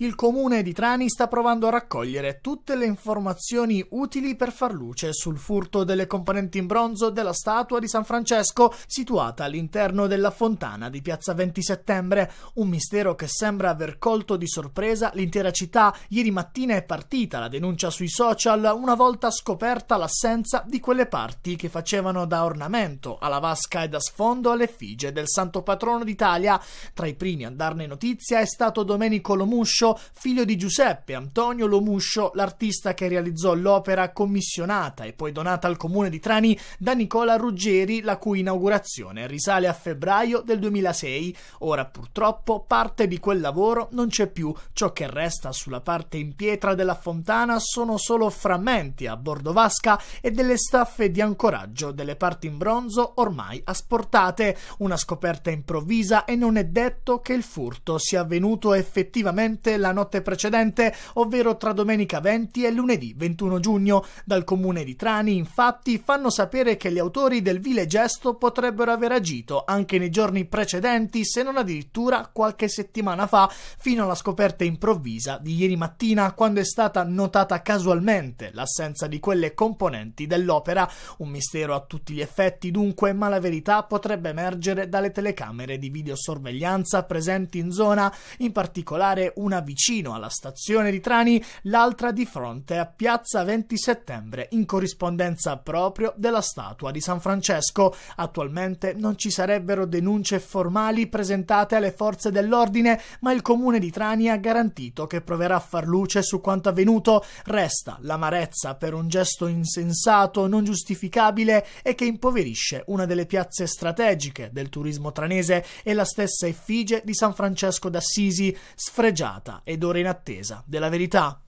il comune di Trani sta provando a raccogliere tutte le informazioni utili per far luce sul furto delle componenti in bronzo della statua di San Francesco situata all'interno della fontana di Piazza 20 Settembre, un mistero che sembra aver colto di sorpresa l'intera città. Ieri mattina è partita la denuncia sui social una volta scoperta l'assenza di quelle parti che facevano da ornamento alla vasca e da sfondo all'effigie del santo patrono d'Italia. Tra i primi a darne notizia è stato Domenico Lomuscio, figlio di Giuseppe Antonio Lomuscio, l'artista che realizzò l'opera commissionata e poi donata al comune di Trani da Nicola Ruggeri, la cui inaugurazione risale a febbraio del 2006. Ora purtroppo parte di quel lavoro non c'è più, ciò che resta sulla parte in pietra della fontana sono solo frammenti a bordo vasca e delle staffe di ancoraggio delle parti in bronzo ormai asportate, una scoperta improvvisa e non è detto che il furto sia avvenuto effettivamente della notte precedente, ovvero tra domenica 20 e lunedì 21 giugno. Dal comune di Trani, infatti, fanno sapere che gli autori del vile gesto potrebbero aver agito anche nei giorni precedenti, se non addirittura qualche settimana fa, fino alla scoperta improvvisa di ieri mattina, quando è stata notata casualmente l'assenza di quelle componenti dell'opera. Un mistero a tutti gli effetti, dunque, ma la verità potrebbe emergere dalle telecamere di videosorveglianza presenti in zona, in particolare una vicino alla stazione di Trani, l'altra di fronte a Piazza 20 Settembre, in corrispondenza proprio della statua di San Francesco. Attualmente non ci sarebbero denunce formali presentate alle forze dell'ordine, ma il comune di Trani ha garantito che proverà a far luce su quanto avvenuto. Resta l'amarezza per un gesto insensato, non giustificabile e che impoverisce una delle piazze strategiche del turismo tranese e la stessa effigie di San Francesco d'Assisi, sfregiata ed ora in attesa della verità.